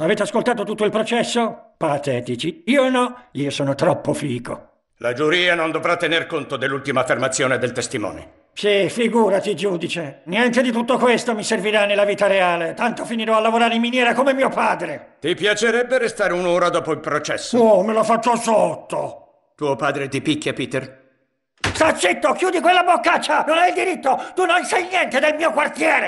Avete ascoltato tutto il processo? Patetici. Io no, io sono troppo fico. La giuria non dovrà tener conto dell'ultima affermazione del testimone. Sì, figurati, giudice. Niente di tutto questo mi servirà nella vita reale. Tanto finirò a lavorare in miniera come mio padre. Ti piacerebbe restare un'ora dopo il processo? Oh, me la faccio sotto. Tuo padre ti picchia, Peter? Sta zitto, chiudi quella boccaccia! Non hai il diritto! Tu non sai niente del mio quartiere!